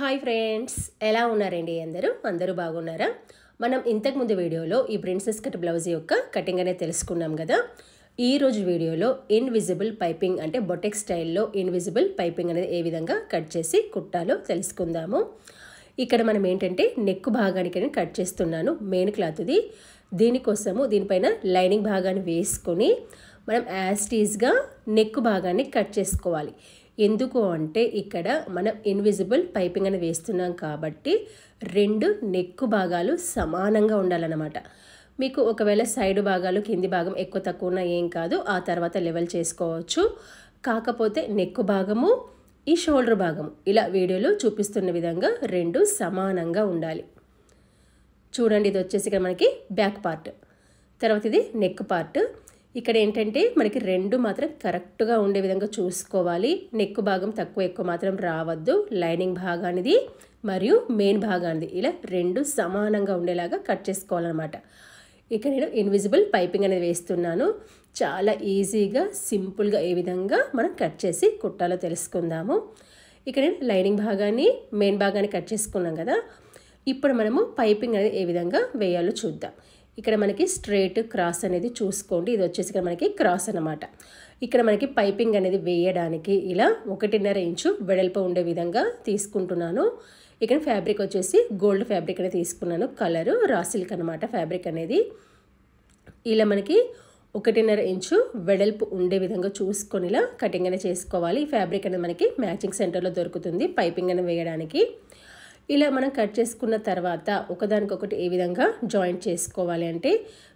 hi friends ఎలా ఉన్నారండి అందరూ అందరూ బాగున్నారా మనం ఇంతకుముందు వీడియోలో ఈ ప్రిన్సెస్ కట్ బ్లౌజ్ యొక్క కటింగ్ అనేది తెలుసుకున్నాం కదా ఈ రోజు వీడియోలో ఇన్విజిబుల్ పైపింగ్ అంటే బొటెక్ స్టైల్లో ఇన్విజిబుల్ పైపింగ్ అనేది ఏ విధంగా కట్ చేసి కుట్టాలో తెలుసుకుందాము ఇక్కడ మనం ఏంటంటే నెక్ భాగానికి కట్ చేస్తున్నాను మెయిన్ క్లాత్ది దీనికోసము దీనిపైన లైనింగ్ భాగాన్ని వేసుకొని మనం యాస్టీజ్గా నెక్ భాగాన్ని కట్ చేసుకోవాలి ఎందుకు అంటే ఇక్కడ మనం ఇన్విజిబుల్ పైపింగ్ అని వేస్తున్నాం కాబట్టి రెండు నెక్కు భాగాలు సమానంగా ఉండాలన్నమాట మీకు ఒకవేళ సైడ్ భాగాలు కింది భాగం ఎక్కువ తక్కువ ఉన్నా ఏం కాదు ఆ తర్వాత లెవెల్ చేసుకోవచ్చు కాకపోతే నెక్కు భాగము ఈ షోల్డర్ భాగము ఇలా వీడియోలో చూపిస్తున్న విధంగా రెండు సమానంగా ఉండాలి చూడండి ఇది వచ్చేసి ఇక్కడ మనకి బ్యాక్ పార్ట్ తర్వాత ఇది నెక్ పార్ట్ ఇక్కడ ఏంటంటే మనకి రెండు మాత్రం కరెక్ట్గా ఉండే విధంగా చూసుకోవాలి నెక్ భాగం తక్కువ ఎక్కువ మాత్రం రావద్దు లైనింగ్ భాగానిది మరియు మెయిన్ భాగానిది ఇలా రెండు సమానంగా ఉండేలాగా కట్ చేసుకోవాలన్నమాట ఇక నేను ఇన్విజిబుల్ పైపింగ్ అనేది వేస్తున్నాను చాలా ఈజీగా సింపుల్గా ఏ విధంగా మనం కట్ చేసి కుట్టాలో తెలుసుకుందాము ఇక నేను లైనింగ్ భాగాన్ని మెయిన్ భాగాన్ని కట్ చేసుకున్నాం కదా ఇప్పుడు మనము పైపింగ్ అనేది ఏ విధంగా వేయాలో చూద్దాం ఇక్కడ మనకి స్ట్రేట్ క్రాస్ అనేది చూసుకోండి ఇది వచ్చేసి ఇక్కడ మనకి క్రాస్ అనమాట ఇక్కడ మనకి పైపింగ్ అనేది వేయడానికి ఇలా ఒకటిన్నర ఇంచు వెడల్పు ఉండే విధంగా తీసుకుంటున్నాను ఇక్కడ ఫ్యాబ్రిక్ వచ్చేసి గోల్డ్ ఫ్యాబ్రిక్ అనేది తీసుకున్నాను కలరు రాసిల్క్ అనమాట ఫ్యాబ్రిక్ అనేది ఇలా మనకి ఒకటిన్నర ఇంచు వెడల్పు ఉండే విధంగా చూసుకొని ఇలా కటింగ్ అనేది చేసుకోవాలి ఈ ఫ్యాబ్రిక్ అనేది మనకి మ్యాచింగ్ సెంటర్లో దొరుకుతుంది పైపింగ్ అనేది వేయడానికి ఇలా మనం కట్ చేసుకున్న తర్వాత ఒకదానికొకటి ఏ విధంగా జాయింట్ చేసుకోవాలి అంటే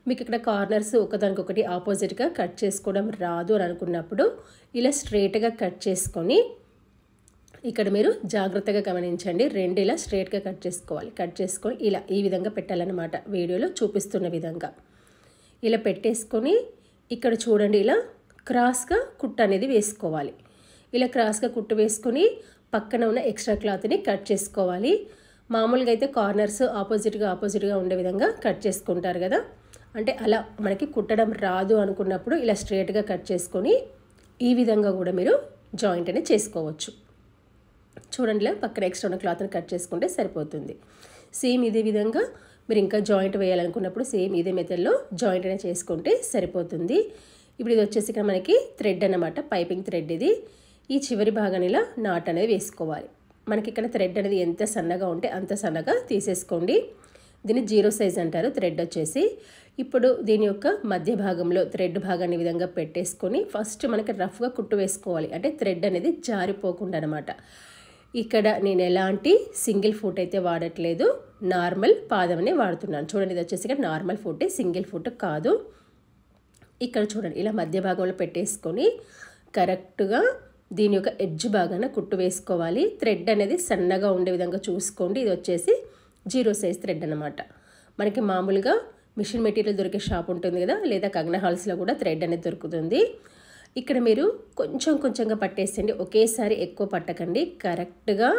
మీకు ఇక్కడ కార్నర్స్ ఒకదానికొకటి ఆపోజిట్గా కట్ చేసుకోవడం రాదు అని అనుకున్నప్పుడు ఇలా స్ట్రేట్గా కట్ చేసుకొని ఇక్కడ మీరు జాగ్రత్తగా గమనించండి రెండు ఇలా స్ట్రేట్గా కట్ చేసుకోవాలి కట్ చేసుకొని ఇలా ఈ విధంగా పెట్టాలన్నమాట వీడియోలో చూపిస్తున్న విధంగా ఇలా పెట్టేసుకొని ఇక్కడ చూడండి ఇలా క్రాస్గా కుట్టు అనేది వేసుకోవాలి ఇలా క్రాస్గా కుట్టు వేసుకొని పక్కన ఉన్న ఎక్స్ట్రా క్లాత్ని కట్ చేసుకోవాలి మామూలుగా అయితే కార్నర్స్ ఆపోజిట్గా ఆపోజిట్గా ఉండే విధంగా కట్ చేసుకుంటారు కదా అంటే అలా మనకి కుట్టడం రాదు అనుకున్నప్పుడు ఇలా స్ట్రేట్గా కట్ చేసుకొని ఈ విధంగా కూడా మీరు జాయింట్ అనేది చేసుకోవచ్చు చూడండి పక్కన ఎక్స్ట్రా ఉన్న క్లాత్ని కట్ చేసుకుంటే సరిపోతుంది సేమ్ ఇదే విధంగా మీరు ఇంకా జాయింట్ వేయాలనుకున్నప్పుడు సేమ్ ఇదే మెథడ్లో జాయింట్ అనేది చేసుకుంటే సరిపోతుంది ఇప్పుడు ఇది వచ్చేసి ఇక్కడ మనకి థ్రెడ్ అనమాట పైపింగ్ థ్రెడ్ ఇది ఈ చివరి భాగాన్ని ఇలా నాట్ అనేది వేసుకోవాలి మనకి ఇక్కడ థ్రెడ్ అనేది ఎంత సన్నగా ఉంటే అంత సన్నగా తీసేసుకోండి దీన్ని జీరో సైజ్ అంటారు థ్రెడ్ వచ్చేసి ఇప్పుడు దీని యొక్క మధ్య భాగంలో థ్రెడ్ భాగాన్ని విధంగా పెట్టేసుకొని ఫస్ట్ మనకి రఫ్గా కుట్టు వేసుకోవాలి అంటే థ్రెడ్ అనేది జారిపోకుండా అనమాట ఇక్కడ నేను ఎలాంటి సింగిల్ ఫుట్ అయితే వాడట్లేదు నార్మల్ పాదమనే వాడుతున్నాను చూడండి ఇది వచ్చేసి ఇక్కడ నార్మల్ ఫుటే సింగిల్ ఫుట్ కాదు ఇక్కడ చూడండి ఇలా మధ్య భాగంలో పెట్టేసుకొని కరెక్ట్గా దీని యొక్క ఎడ్జ్ బాగాన కుట్టు వేసుకోవాలి థ్రెడ్ అనేది సన్నగా ఉండే విధంగా చూసుకోండి ఇది వచ్చేసి జీరో సైజ్ థ్రెడ్ అనమాట మనకి మామూలుగా మిషన్ మెటీరియల్ దొరికే షాప్ ఉంటుంది కదా లేదా కగ్న హాల్స్లో కూడా థ్రెడ్ అనేది దొరుకుతుంది ఇక్కడ మీరు కొంచెం కొంచెంగా పట్టేసండి ఒకేసారి ఎక్కువ పట్టకండి కరెక్ట్గా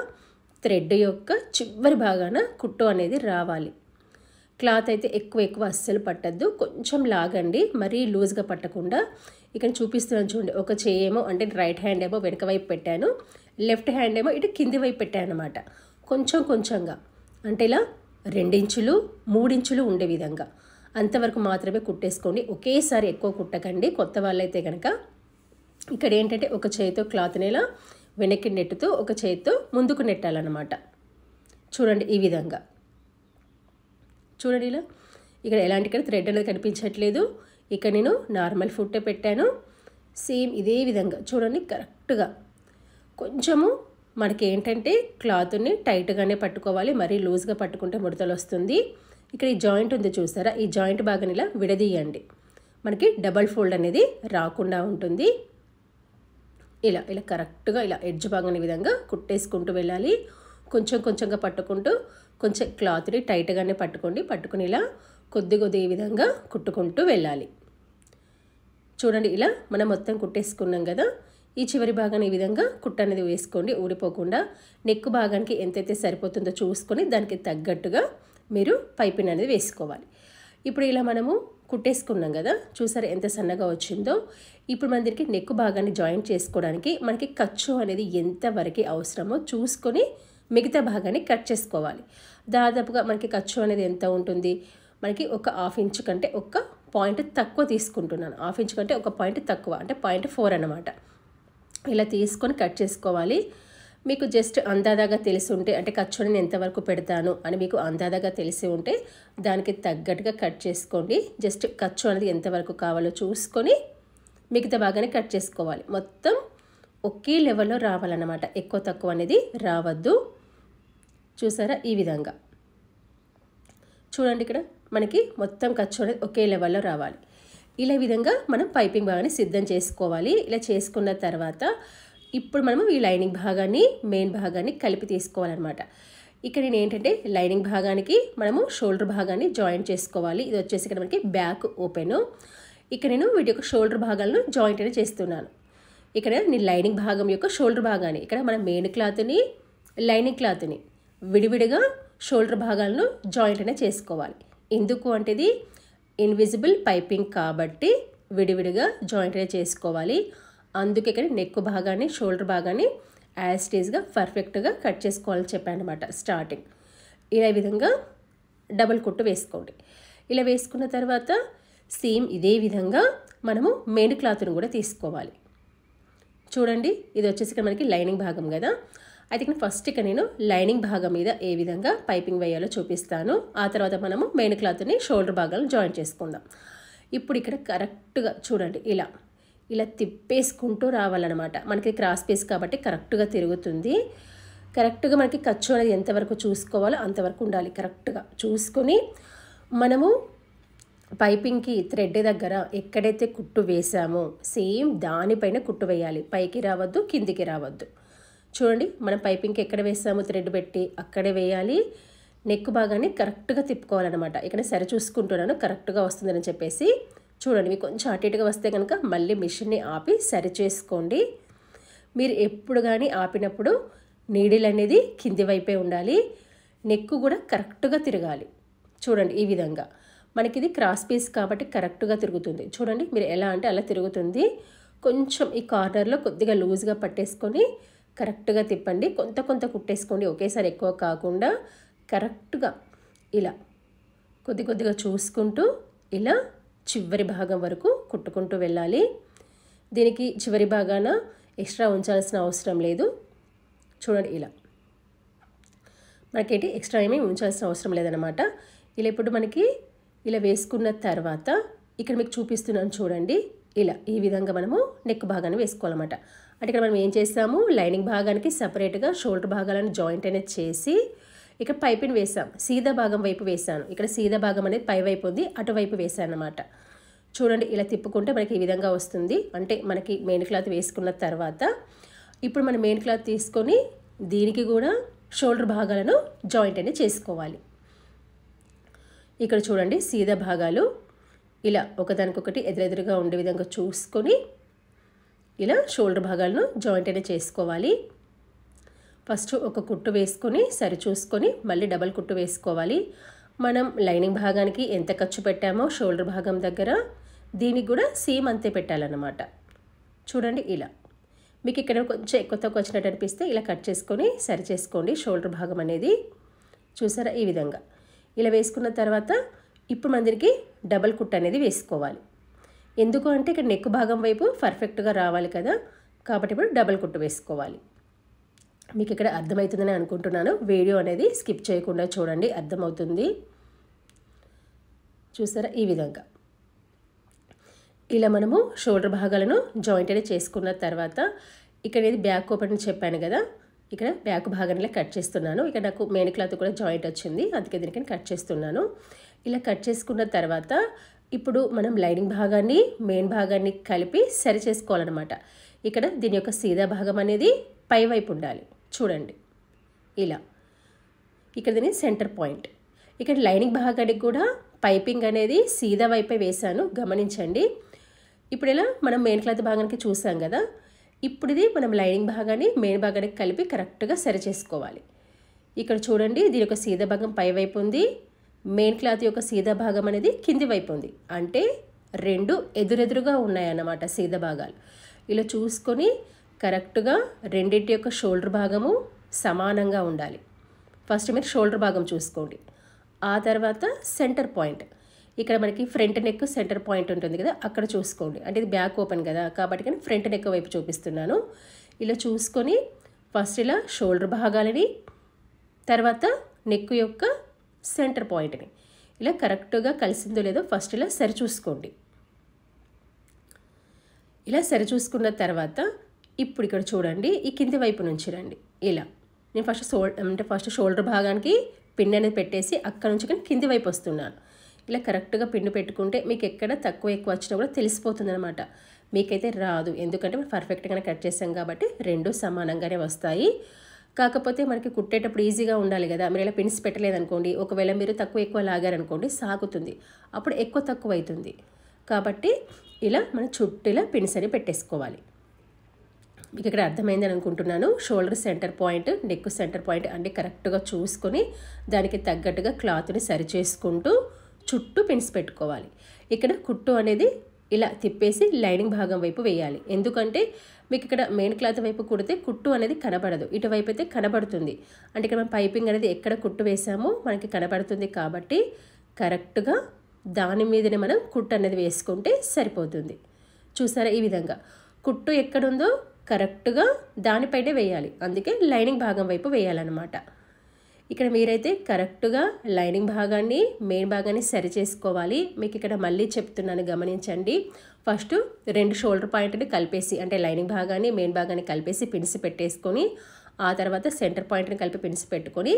థ్రెడ్ యొక్క చివరి భాగాన కుట్టు అనేది రావాలి క్లాత్ అయితే ఎక్కువ ఎక్కువ అస్సలు పట్టద్దు కొంచెం లాగండి మరీ లూజ్గా పట్టకుండా ఇక్కడ చూపిస్తున్నాను చూడండి ఒక చేయేమో అంటే రైట్ హ్యాండ్ ఏమో వెనక వైపు పెట్టాను లెఫ్ట్ హ్యాండ్ ఏమో ఇటు కింది వైపు పెట్టాను అనమాట కొంచెం కొంచెంగా అంటే ఇలా రెండించులు మూడించులు ఉండే విధంగా అంతవరకు మాత్రమే కుట్టేసుకోండి ఒకేసారి ఎక్కువ కుట్టకండి కొత్త వాళ్ళైతే కనుక ఇక్కడ ఏంటంటే ఒక చేతితో క్లాత్ని ఇలా వెనక్కి నెట్టుతూ ఒక చేతితో ముందుకు నెట్టాలన్నమాట చూడండి ఈ విధంగా చూడండి ఇలా ఇక్కడ ఎలాంటి ఇక్కడ థ్రెడ్ అనేది కనిపించట్లేదు ఇక్కడ నేను నార్మల్ ఫుడ్డే పెట్టాను సేమ్ ఇదే విధంగా చూడండి కరెక్ట్గా కొంచెము మనకి ఏంటంటే క్లాత్ని టైట్గానే పట్టుకోవాలి మరీ లూజ్గా పట్టుకుంటే ముడతలు వస్తుంది ఇక్కడ ఈ జాయింట్ ఉంది చూసారా ఈ జాయింట్ బాగా ఇలా విడదీయండి మనకి డబల్ ఫోల్డ్ అనేది రాకుండా ఉంటుంది ఇలా ఇలా కరెక్ట్గా ఇలా ఎడ్జ్ భాగం విధంగా కుట్టేసుకుంటూ వెళ్ళాలి కొంచెం కొంచెంగా పట్టుకుంటూ కొంచెం క్లాత్ని టైట్గానే పట్టుకోండి పట్టుకుని ఇలా కొద్ది కొద్ది ఈ విధంగా కుట్టుకుంటూ వెళ్ళాలి చూడండి ఇలా మనం మొత్తం కుట్టేసుకున్నాం కదా ఈ చివరి భాగాన్ని ఈ విధంగా కుట్ట అనేది వేసుకోండి ఊడిపోకుండా నెక్ భాగానికి ఎంతైతే సరిపోతుందో చూసుకొని దానికి తగ్గట్టుగా మీరు పైపింగ్ అనేది వేసుకోవాలి ఇప్పుడు ఇలా మనము కుట్టేసుకున్నాం కదా చూసారు ఎంత సన్నగా వచ్చిందో ఇప్పుడు మన దగ్గరికి నెక్ భాగాన్ని జాయింట్ చేసుకోవడానికి మనకి ఖర్చు అనేది ఎంతవరకు అవసరమో చూసుకొని మిగతా భాగాన్ని కట్ చేసుకోవాలి దాదాపుగా మనకి ఖర్చు అనేది ఎంత ఉంటుంది మనకి ఒక హాఫ్ ఇంచ్ కంటే ఒక పాయింట్ తక్కువ తీసుకుంటున్నాను హాఫ్ ఇంచ్ కంటే ఒక పాయింట్ తక్కువ అంటే పాయింట్ ఫోర్ అనమాట ఇలా తీసుకొని కట్ చేసుకోవాలి మీకు జస్ట్ అందాదాగా తెలిసి ఉంటే అంటే ఖర్చుని నేను ఎంతవరకు పెడతాను అని మీకు అందాదాగా తెలిసి ఉంటే దానికి తగ్గట్టుగా కట్ చేసుకోండి జస్ట్ ఖర్చు అనేది ఎంతవరకు కావాలో చూసుకొని మిగతా బాగానే కట్ చేసుకోవాలి మొత్తం ఒకే లెవెల్లో రావాలన్నమాట ఎక్కువ తక్కువ అనేది రావద్దు చూసారా ఈ విధంగా చూడండి ఇక్కడ మనకి మొత్తం ఖర్చు అనేది ఒకే లెవెల్లో రావాలి ఇలా విధంగా మనం పైపింగ్ భాగాన్ని సిద్ధం చేసుకోవాలి ఇలా చేసుకున్న తర్వాత ఇప్పుడు మనము ఈ లైనింగ్ భాగాన్ని మెయిన్ భాగాన్ని కలిపి తీసుకోవాలన్నమాట ఇక్కడ నేను ఏంటంటే లైనింగ్ భాగానికి మనము షోల్డర్ భాగాన్ని జాయింట్ చేసుకోవాలి ఇది వచ్చేసి ఇక్కడ మనకి బ్యాక్ ఓపెను ఇక్కడ నేను వీటి యొక్క షోల్డర్ భాగాలను జాయింట్ అనేది చేస్తున్నాను ఇక్కడ నేను లైనింగ్ భాగం యొక్క షోల్డర్ భాగాన్ని ఇక్కడ మన మెయిన్ క్లాత్ని లైనింగ్ క్లాత్ని విడివిడిగా షోల్డర్ భాగాలను జాయింట్ అనేది చేసుకోవాలి ఎందుకు అంటే ఇది ఇన్విజిబుల్ పైపింగ్ కాబట్టి విడివిడిగా జాయింట్గా చేసుకోవాలి అందుకే ఇక్కడ నెక్ భాగాన్ని షోల్డర్ భాగాన్ని యాజ్టీజ్గా పర్ఫెక్ట్గా కట్ చేసుకోవాలని చెప్పాను అనమాట స్టార్టింగ్ ఇలా విధంగా డబుల్ కుట్టు వేసుకోండి ఇలా వేసుకున్న తర్వాత సేమ్ ఇదే విధంగా మనము మెయిన్ క్లాత్ను కూడా తీసుకోవాలి చూడండి ఇది వచ్చేసి మనకి లైనింగ్ భాగం కదా అయితే ఫస్ట్ ఇక్కడ నేను లైనింగ్ భాగం మీద ఏ విధంగా పైపింగ్ వేయాలో చూపిస్తాను ఆ తర్వాత మనము మెయిన్ క్లాత్ని షోల్డర్ భాగాలను జాయిన్ చేసుకుందాం ఇప్పుడు ఇక్కడ కరెక్ట్గా చూడండి ఇలా ఇలా తిప్పేసుకుంటూ రావాలన్నమాట మనకి క్రాస్ పీస్ కాబట్టి కరెక్ట్గా తిరుగుతుంది కరెక్ట్గా మనకి ఖర్చు అనేది ఎంతవరకు చూసుకోవాలో అంతవరకు ఉండాలి కరెక్ట్గా చూసుకొని మనము పైపింగ్కి థ్రెడ్ దగ్గర ఎక్కడైతే కుట్టు వేసామో సేమ్ దానిపైన కుట్టు వేయాలి పైకి రావద్దు కిందికి రావద్దు చూడండి మనం పైపింగ్కి ఎక్కడ వేసామో థ్రెడ్ పెట్టి అక్కడే వేయాలి నెక్ భాగాన్ని కరెక్ట్గా తిప్పుకోవాలన్నమాట ఇక్కడ సరి చూసుకుంటున్నాను కరెక్ట్గా వస్తుందని చెప్పేసి చూడండి మీకు కొంచెం అటు ఇటుగా వస్తే కనుక మళ్ళీ మిషన్ని ఆపి సరి చేసుకోండి మీరు ఎప్పుడు కానీ ఆపినప్పుడు నీడిల్ అనేది కింది వైపే ఉండాలి నెక్ కూడా కరెక్ట్గా తిరగాలి చూడండి ఈ విధంగా మనకి ఇది క్రాస్ పీస్ కాబట్టి కరెక్ట్గా తిరుగుతుంది చూడండి మీరు ఎలా అంటే అలా తిరుగుతుంది కొంచెం ఈ కార్నర్లో కొద్దిగా లూజ్గా పట్టేసుకొని కరెక్ట్గా తిప్పండి కొంత కొంత కుట్టేసుకోండి ఒకేసారి ఎక్కువ కాకుండా కరెక్ట్గా ఇలా కొద్ది కొద్దిగా చూసుకుంటూ ఇలా చివరి భాగం వరకు కుట్టుకుంటూ వెళ్ళాలి దీనికి చివరి భాగాన ఎక్స్ట్రా ఉంచాల్సిన అవసరం లేదు చూడండి ఇలా మనకేంటి ఎక్స్ట్రా ఏమీ ఉంచాల్సిన అవసరం లేదనమాట ఇలా ఇప్పుడు మనకి ఇలా వేసుకున్న తర్వాత ఇక్కడ మీకు చూపిస్తున్నాను చూడండి ఇలా ఈ విధంగా మనము నెక్ భాగాన్ని వేసుకోవాలన్నమాట అంటే ఇక్కడ మనం ఏం చేస్తాము లైనింగ్ భాగానికి సపరేట్గా షోల్డర్ భాగాలను జాయింట్ అనేది చేసి ఇక్కడ పైపిన్ వేసాం సీదా భాగం వైపు వేసాను ఇక్కడ సీదా భాగం అనేది పై వైపు ఉంది అటువైపు వేసాను అనమాట చూడండి ఇలా తిప్పుకుంటే మనకి ఈ విధంగా వస్తుంది అంటే మనకి మెయిన్ క్లాత్ వేసుకున్న తర్వాత ఇప్పుడు మనం మెయిన్ క్లాత్ తీసుకొని దీనికి కూడా షోల్డర్ భాగాలను జాయింట్ అనేది చేసుకోవాలి ఇక్కడ చూడండి సీదా భాగాలు ఇలా ఒకదానికొకటి ఎదురెదురుగా ఉండే విధంగా చూసుకొని ఇలా షోల్డర్ భాగాలను జాయింట్ అయినా చేసుకోవాలి ఫస్ట్ ఒక కుట్టు వేసుకొని సరి చూసుకొని మళ్ళీ డబల్ కుట్టు వేసుకోవాలి మనం లైనింగ్ భాగానికి ఎంత ఖర్చు పెట్టామో షోల్డర్ భాగం దగ్గర దీనికి కూడా సేమ్ అంతే పెట్టాలన్నమాట చూడండి ఇలా మీకు ఇక్కడ కొంచెం ఎక్కువ తక్కువ వచ్చినట్టు అనిపిస్తే ఇలా కట్ చేసుకొని సరి చేసుకోండి షోల్డర్ భాగం అనేది చూసారా ఈ విధంగా ఇలా వేసుకున్న తర్వాత ఇప్పుడు మనకి డబల్ కుట్ అనేది వేసుకోవాలి ఎందుకు అంటే ఇక్కడ నెక్ భాగం వైపు పర్ఫెక్ట్గా రావాలి కదా కాబట్టి ఇప్పుడు డబల్ కుట్టు వేసుకోవాలి మీకు ఇక్కడ అర్థమవుతుందని అనుకుంటున్నాను వీడియో అనేది స్కిప్ చేయకుండా చూడండి అర్థమవుతుంది చూసారా ఈ విధంగా ఇలా మనము షోల్డర్ భాగాలను జాయింట్ అనేది చేసుకున్న తర్వాత ఇక్కడ ఇది బ్యాక్ ఓపెన్ చెప్పాను కదా ఇక్కడ బ్యాక్ భాగంలో కట్ చేస్తున్నాను ఇక్కడ నాకు మెయిన్ క్లాత్ కూడా జాయింట్ వచ్చింది అందుకే దీనికి కట్ చేస్తున్నాను ఇలా కట్ చేసుకున్న తర్వాత ఇప్పుడు మనం లైనింగ్ భాగాన్ని మెయిన్ భాగాన్ని కలిపి సరి చేసుకోవాలన్నమాట ఇక్కడ దీని యొక్క సీదా భాగం అనేది పైవైపు ఉండాలి చూడండి ఇలా ఇక్కడ దీని సెంటర్ పాయింట్ ఇక్కడ లైనింగ్ భాగానికి కూడా పైపింగ్ అనేది సీదా వైపే వేశాను గమనించండి ఇప్పుడు ఇలా మనం మెయిన్ క్లాత్ భాగానికి చూసాం కదా ఇప్పుడు ఇది మనం లైనింగ్ భాగాన్ని మెయిన్ భాగానికి కలిపి కరెక్ట్గా సరి చేసుకోవాలి ఇక్కడ చూడండి దీని యొక్క సీదా భాగం పైవైపు ఉంది మెయిన్ క్లాత్ యొక్క సీదా భాగం అనేది కింది వైపు ఉంది అంటే రెండు ఎదురెదురుగా ఉన్నాయన్నమాట సీదా భాగాలు ఇలా చూసుకొని కరెక్ట్గా రెండింటి యొక్క షోల్డర్ భాగము సమానంగా ఉండాలి ఫస్ట్ మీరు షోల్డర్ భాగం చూసుకోండి ఆ తర్వాత సెంటర్ పాయింట్ ఇక్కడ మనకి ఫ్రంట్ నెక్ సెంటర్ పాయింట్ ఉంటుంది కదా అక్కడ చూసుకోండి అంటే ఇది బ్యాక్ ఓపెన్ కదా కాబట్టి కానీ ఫ్రంట్ నెక్ వైపు చూపిస్తున్నాను ఇలా చూసుకొని ఫస్ట్ ఇలా షోల్డర్ భాగాలని తర్వాత నెక్ యొక్క సెంటర్ పాయింట్ని ఇలా కరెక్ట్గా కలిసిందో లేదో ఫస్ట్ ఇలా సరిచూసుకోండి ఇలా సరిచూసుకున్న తర్వాత ఇప్పుడు ఇక్కడ చూడండి ఈ కింది వైపు నుంచి రండి ఇలా నేను ఫస్ట్ షోల్ అంటే ఫస్ట్ షోల్డర్ భాగానికి పిండి అనేది పెట్టేసి అక్కడ నుంచి కానీ కింది వైపు వస్తున్నాను ఇలా కరెక్ట్గా పిండి పెట్టుకుంటే మీకు ఎక్కడ తక్కువ ఎక్కువ వచ్చినా కూడా తెలిసిపోతుంది అనమాట మీకైతే రాదు ఎందుకంటే మనం పర్ఫెక్ట్గానే కట్ చేసాం కాబట్టి రెండు సమానంగానే వస్తాయి కాకపోతే మనకి కుట్టేటప్పుడు ఈజీగా ఉండాలి కదా మీరు ఇలా పిన్స్ పెట్టలేదనుకోండి ఒకవేళ మీరు తక్కువ ఎక్కువ లాగారనుకోండి సాగుతుంది అప్పుడు ఎక్కువ తక్కువ అవుతుంది కాబట్టి ఇలా మన చుట్టూలా పిన్స్ అని పెట్టేసుకోవాలి మీకు ఇక్కడ అర్థమైందని అనుకుంటున్నాను shoulder center point neck center point అన్ని కరెక్ట్గా చూసుకొని దానికి తగ్గట్టుగా క్లాత్ని సరి చేసుకుంటూ చుట్టూ పిన్స్ పెట్టుకోవాలి ఇక్కడ కుట్టు అనేది ఇలా తిప్పేసి లైనింగ్ భాగం వైపు వేయాలి ఎందుకంటే మీకు ఇక్కడ మెయిన్ క్లాత్ వైపు కుడితే కుట్టు అనేది కనబడదు ఇటువైపు అయితే కనబడుతుంది అంటే ఇక్కడ మనం పైపింగ్ అనేది ఎక్కడ కుట్టు వేసామో మనకి కనబడుతుంది కాబట్టి కరెక్ట్గా దాని మీదనే మనం కుట్టు అనేది వేసుకుంటే సరిపోతుంది చూసారా ఈ విధంగా కుట్టు ఎక్కడుందో కరెక్ట్గా దానిపైనే వేయాలి అందుకే లైనింగ్ భాగం వైపు వేయాలన్నమాట ఇక్కడ మీరైతే కరెక్ట్గా లైనింగ్ భాగాన్ని మెయిన్ భాగాన్ని సరి చేసుకోవాలి మీకు ఇక్కడ మళ్ళీ చెప్తున్నాను గమనించండి ఫస్ట్ రెండు షోల్డర్ పాయింట్ని కలిపేసి అంటే లైనింగ్ భాగాన్ని మెయిన్ భాగాన్ని కలిపేసి పిన్సి పెట్టేసుకొని ఆ తర్వాత సెంటర్ పాయింట్ని కలిపి పిన్స్ పెట్టుకొని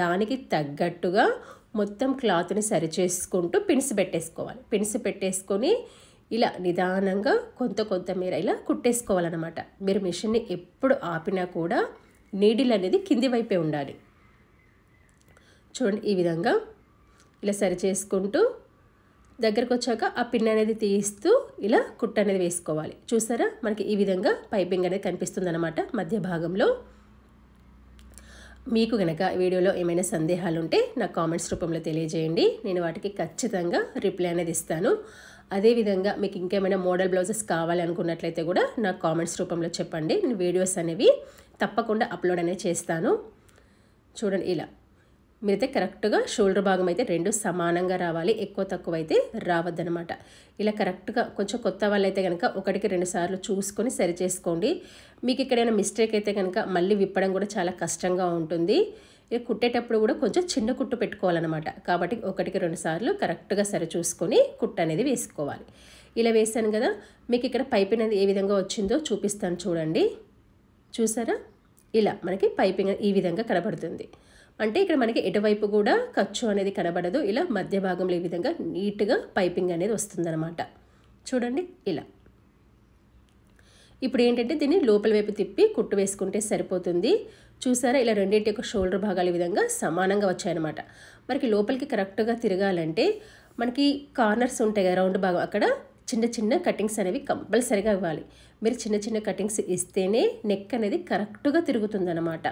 దానికి తగ్గట్టుగా మొత్తం క్లాత్ని సరి చేసుకుంటూ పిన్స్ పెట్టేసుకోవాలి పిన్స్ పెట్టేసుకొని ఇలా నిదానంగా కొంత కొంత మీరు ఇలా కుట్టేసుకోవాలన్నమాట మీరు మిషన్ని ఎప్పుడు ఆపినా కూడా నీడిల్ అనేది కింది వైపే ఉండాలి చూడండి ఈ విధంగా ఇలా సరి చేసుకుంటూ దగ్గరకు వచ్చాక ఆ పిన్ అనేది తీస్తూ ఇలా కుట్ట అనేది వేసుకోవాలి చూసారా మనకి ఈ విధంగా పైపింగ్ అనేది కనిపిస్తుందన్నమాట మధ్య భాగంలో మీకు కనుక వీడియోలో ఏమైనా సందేహాలు ఉంటే నా కామెంట్స్ రూపంలో తెలియజేయండి నేను వాటికి ఖచ్చితంగా రిప్లై అనేది ఇస్తాను అదేవిధంగా మీకు ఇంకేమైనా మోడల్ బ్లౌజెస్ కావాలి అనుకున్నట్లయితే కూడా నా కామెంట్స్ రూపంలో చెప్పండి నేను వీడియోస్ అనేవి తప్పకుండా అప్లోడ్ అనేది చేస్తాను చూడండి ఇలా మీరైతే కరెక్ట్గా షోల్డర్ భాగం అయితే రెండు సమానంగా రావాలి ఎక్కువ తక్కువ అయితే రావద్దనమాట ఇలా కరెక్ట్గా కొంచెం కొత్త వాళ్ళైతే కనుక ఒకటికి రెండు సార్లు చూసుకొని సరి చేసుకోండి మీకు ఎక్కడైనా మిస్టేక్ అయితే కనుక మళ్ళీ విప్పడం కూడా చాలా కష్టంగా ఉంటుంది ఇక కుట్టేటప్పుడు కూడా కొంచెం చిన్న కుట్టు పెట్టుకోవాలన్నమాట కాబట్టి ఒకటికి రెండు సార్లు కరెక్ట్గా సరి చూసుకొని కుట్టు అనేది వేసుకోవాలి ఇలా వేసాను కదా మీకు ఇక్కడ అనేది ఏ విధంగా వచ్చిందో చూపిస్తాను చూడండి చూసారా ఇలా మనకి పైపింగ్ ఈ విధంగా కనబడుతుంది అంటే ఇక్కడ మనకి ఎటువైపు కూడా ఖర్చు అనేది కనబడదు ఇలా మధ్య భాగంలో ఈ విధంగా నీట్గా పైపింగ్ అనేది వస్తుందన్నమాట చూడండి ఇలా ఇప్పుడు ఏంటంటే దీన్ని లోపల వైపు తిప్పి కుట్టు వేసుకుంటే సరిపోతుంది చూసారా ఇలా రెండింటి యొక్క షోల్డర్ భాగాలు విధంగా సమానంగా వచ్చాయన్నమాట మనకి లోపలికి కరెక్ట్గా తిరగాలంటే మనకి కార్నర్స్ ఉంటాయి కదా రౌండ్ భాగం అక్కడ చిన్న చిన్న కటింగ్స్ అనేవి కంపల్సరిగా ఇవ్వాలి మీరు చిన్న చిన్న కటింగ్స్ ఇస్తేనే నెక్ అనేది కరెక్ట్గా తిరుగుతుందన్నమాట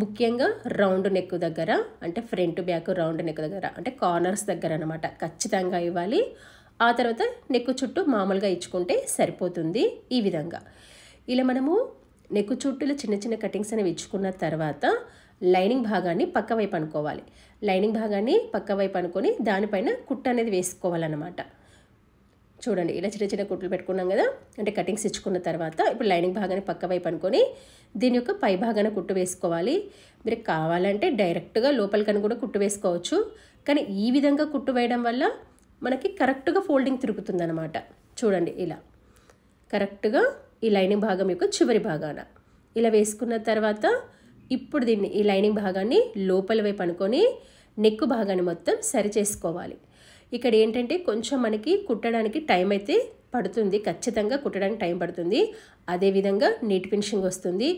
ముఖ్యంగా రౌండ్ నెక్ దగ్గర అంటే ఫ్రంట్ బ్యాక్ రౌండ్ నెక్ దగ్గర అంటే కార్నర్స్ దగ్గర అనమాట ఖచ్చితంగా ఇవ్వాలి ఆ తర్వాత నెక్ చుట్టూ మామూలుగా ఇచ్చుకుంటే సరిపోతుంది ఈ విధంగా ఇలా మనము నెక్ చుట్టూలో చిన్న చిన్న కటింగ్స్ అనేవి ఇచ్చుకున్న తర్వాత లైనింగ్ భాగాన్ని పక్క వైపు అనుకోవాలి లైనింగ్ భాగాన్ని పక్క వైపు అనుకొని దానిపైన కుట్ట అనేది వేసుకోవాలన్నమాట చూడండి ఇలా చిన్న చిన్న కుట్లు పెట్టుకున్నాం కదా అంటే కటింగ్స్ ఇచ్చుకున్న తర్వాత ఇప్పుడు లైనింగ్ భాగాన్ని పక్క వైపు అనుకొని దీని యొక్క పై భాగాన కుట్టు వేసుకోవాలి మీరు కావాలంటే డైరెక్ట్గా లోపలికని కూడా కుట్టు వేసుకోవచ్చు కానీ ఈ విధంగా కుట్టు వేయడం వల్ల మనకి కరెక్ట్గా ఫోల్డింగ్ తిరుగుతుంది అనమాట చూడండి ఇలా కరెక్ట్గా ఈ లైనింగ్ భాగం యొక్క చివరి భాగాన ఇలా వేసుకున్న తర్వాత ఇప్పుడు దీన్ని ఈ లైనింగ్ భాగాన్ని లోపల వైపు అనుకొని నెక్కు భాగాన్ని మొత్తం సరి చేసుకోవాలి ఇక్కడ ఏంటంటే కొంచెం మనకి కుట్టడానికి టైం అయితే పడుతుంది ఖచ్చితంగా కుట్టడానికి టైం పడుతుంది అదేవిధంగా నీట్ ఫినిషింగ్ వస్తుంది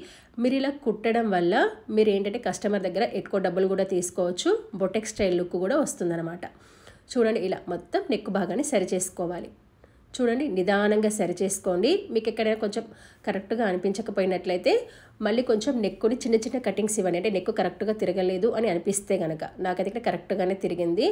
మీరు ఇలా కుట్టడం వల్ల మీరు ఏంటంటే కస్టమర్ దగ్గర ఎక్కువ డబ్బులు కూడా తీసుకోవచ్చు బొటెక్ స్టైల్ లుక్ కూడా వస్తుందన్నమాట చూడండి ఇలా మొత్తం నెక్ భాగాన్ని సరి చేసుకోవాలి చూడండి నిదానంగా సరిచేసుకోండి మీకు ఎక్కడైనా కొంచెం కరెక్ట్గా అనిపించకపోయినట్లయితే మళ్ళీ కొంచెం నెక్కుని చిన్న చిన్న కటింగ్స్ ఇవ్వండి అంటే నెక్కు కరెక్ట్గా తిరగలేదు అని అనిపిస్తే కనుక నాకైతే ఇక్కడ కరెక్ట్గానే తిరిగింది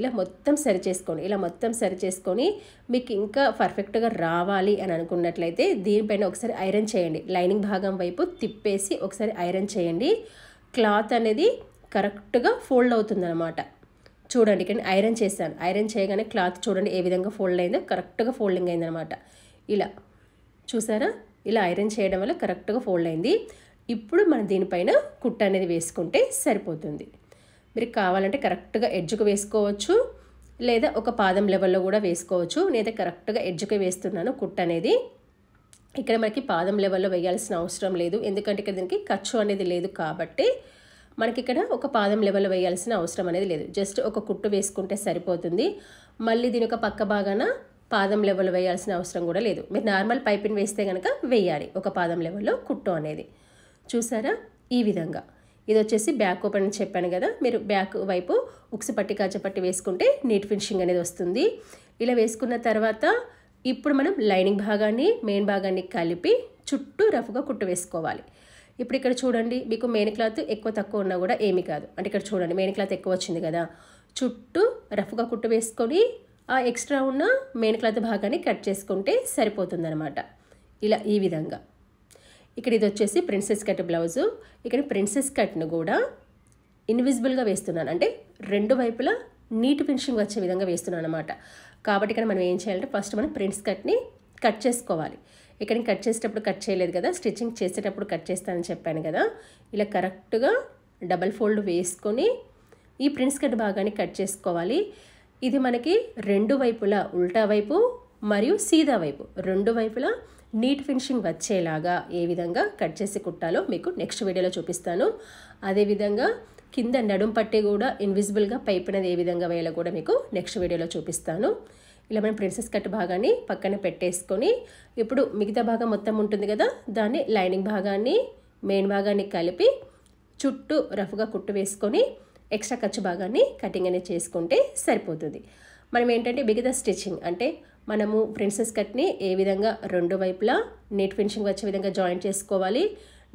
ఇలా మొత్తం సరి చేసుకోండి ఇలా మొత్తం సరి చేసుకొని మీకు ఇంకా పర్ఫెక్ట్గా రావాలి అని అనుకున్నట్లయితే దీనిపైన ఒకసారి ఐరన్ చేయండి లైనింగ్ భాగం వైపు తిప్పేసి ఒకసారి ఐరన్ చేయండి క్లాత్ అనేది కరెక్ట్గా ఫోల్డ్ అవుతుందన్నమాట చూడండి ఇక్కడ ఐరన్ చేశాను ఐరన్ చేయగానే క్లాత్ చూడండి ఏ విధంగా ఫోల్డ్ అయిందో కరెక్ట్గా ఫోల్డింగ్ అయిందనమాట ఇలా చూసారా ఇలా ఐరన్ చేయడం వల్ల కరెక్ట్గా ఫోల్డ్ అయింది ఇప్పుడు మనం దీనిపైన కుట్ట అనేది వేసుకుంటే సరిపోతుంది మీరు కావాలంటే కరెక్ట్గా ఎడ్జ్కు వేసుకోవచ్చు లేదా ఒక పాదం లెవెల్లో కూడా వేసుకోవచ్చు నేనైతే కరెక్ట్గా ఎడ్జ్కి వేస్తున్నాను కుట్ట అనేది ఇక్కడ మనకి పాదం లెవెల్లో వేయాల్సిన అవసరం లేదు ఎందుకంటే ఇక్కడ దీనికి ఖర్చు అనేది లేదు కాబట్టి మనకి ఇక్కడ ఒక పాదం లెవెల్ వేయాల్సిన అవసరం అనేది లేదు జస్ట్ ఒక కుట్టు వేసుకుంటే సరిపోతుంది మళ్ళీ దీని ఒక పక్క భాగాన పాదం లెవెల్ వేయాల్సిన అవసరం కూడా లేదు మీరు నార్మల్ పైపింగ్ వేస్తే కనుక వేయాలి ఒక పాదం లెవెల్లో కుట్టు అనేది చూసారా ఈ విధంగా ఇది వచ్చేసి బ్యాక్ ఓపెన్ అని చెప్పాను కదా మీరు బ్యాక్ వైపు ఉక్సి పట్టి కాచపట్టి వేసుకుంటే నీట్ ఫినిషింగ్ అనేది వస్తుంది ఇలా వేసుకున్న తర్వాత ఇప్పుడు మనం లైనింగ్ భాగాన్ని మెయిన్ భాగాన్ని కలిపి చుట్టూ రఫ్గా కుట్టు వేసుకోవాలి ఇప్పుడు ఇక్కడ చూడండి మీకు మెయిన్ క్లాత్ ఎక్కువ తక్కువ ఉన్నా కూడా ఏమీ కాదు అంటే ఇక్కడ చూడండి మెయిన్ క్లాత్ ఎక్కువ వచ్చింది కదా చుట్టూ రఫ్గా కుట్టు వేసుకొని ఆ ఎక్స్ట్రా ఉన్న మెయిన్ క్లాత్ భాగాన్ని కట్ చేసుకుంటే సరిపోతుందనమాట ఇలా ఈ విధంగా ఇక్కడ ఇది వచ్చేసి ప్రిన్సెస్ కట్ బ్లౌజు ఇక్కడ ప్రిన్సెస్ కట్ను కూడా ఇన్విజిబుల్గా వేస్తున్నాను అంటే రెండు వైపులా నీట్ ఫినిషింగ్ వచ్చే విధంగా వేస్తున్నాను అనమాట కాబట్టి ఇక్కడ మనం ఏం చేయాలంటే ఫస్ట్ మనం ప్రిన్స్ కట్ని కట్ చేసుకోవాలి ఇక్కడ కట్ చేసేటప్పుడు కట్ చేయలేదు కదా స్టిచ్చింగ్ చేసేటప్పుడు కట్ చేస్తానని చెప్పాను కదా ఇలా కరెక్ట్గా డబల్ ఫోల్డ్ వేసుకొని ఈ ప్రింట్స్ కట్ భాగాన్ని కట్ చేసుకోవాలి ఇది మనకి రెండు వైపులా ఉల్టా వైపు మరియు సీదా వైపు రెండు వైపులా నీట్ ఫినిషింగ్ వచ్చేలాగా ఏ విధంగా కట్ చేసి కుట్టాలో మీకు నెక్స్ట్ వీడియోలో చూపిస్తాను అదేవిధంగా కింద నడుం పట్టి కూడా ఇన్విజిబుల్గా పైపునది ఏ విధంగా వేయాలో కూడా మీకు నెక్స్ట్ వీడియోలో చూపిస్తాను ఇలా మనం ప్రిన్సెస్ కట్ భాగాన్ని పక్కన పెట్టేసుకొని ఇప్పుడు మిగతా భాగం మొత్తం ఉంటుంది కదా దాన్ని లైనింగ్ భాగాన్ని మెయిన్ భాగాన్ని కలిపి చుట్టూ రఫ్గా కుట్టు వేసుకొని ఎక్స్ట్రా ఖర్చు భాగాన్ని కటింగ్ అనేది చేసుకుంటే సరిపోతుంది మనం ఏంటంటే మిగతా స్టిచ్చింగ్ అంటే మనము ప్రిన్సెస్ కట్ని ఏ విధంగా రెండు వైపులా నీట్ ఫినిషింగ్ వచ్చే విధంగా జాయింట్ చేసుకోవాలి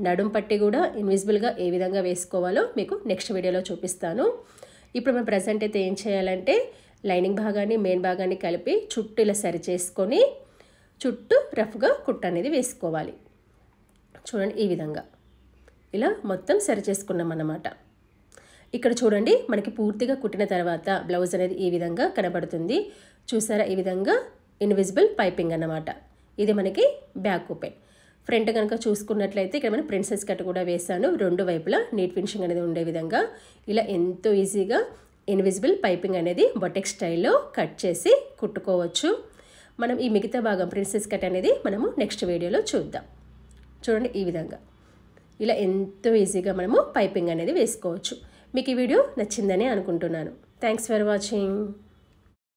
నడుం పట్టి కూడా ఇన్విజిబుల్గా ఏ విధంగా వేసుకోవాలో మీకు నెక్స్ట్ వీడియోలో చూపిస్తాను ఇప్పుడు మనం ప్రజెంట్ అయితే ఏం చేయాలంటే లైనింగ్ భాగాన్ని మెయిన్ భాగాన్ని కలిపి చుట్టూ ఇలా సరి చేసుకొని చుట్టూ రఫ్గా కుట్ట అనేది వేసుకోవాలి చూడండి ఈ విధంగా ఇలా మొత్తం సరి చేసుకున్నాం అన్నమాట ఇక్కడ చూడండి మనకి పూర్తిగా కుట్టిన తర్వాత బ్లౌజ్ అనేది ఈ విధంగా కనబడుతుంది చూసారా ఈ విధంగా ఇన్విజిబుల్ పైపింగ్ అన్నమాట ఇది మనకి బ్యాక్ ఓపెన్ ఫ్రంట్ కనుక చూసుకున్నట్లయితే ఇక్కడ మనం ప్రిన్సెస్ కట్ కూడా వేసాను రెండు వైపులా నీట్ ఫినిషింగ్ అనేది ఉండే విధంగా ఇలా ఎంతో ఈజీగా ఇన్విజిబుల్ పైపింగ్ అనేది బొటెక్ స్టైల్లో కట్ చేసి కుట్టుకోవచ్చు మనం ఈ మిగతా భాగం ప్రిన్సెస్ కట్ అనేది మనము నెక్స్ట్ వీడియోలో చూద్దాం చూడండి ఈ విధంగా ఇలా ఎంతో ఈజీగా మనము పైపింగ్ అనేది వేసుకోవచ్చు మీకు ఈ వీడియో నచ్చిందని అనుకుంటున్నాను థ్యాంక్స్ ఫర్ వాచింగ్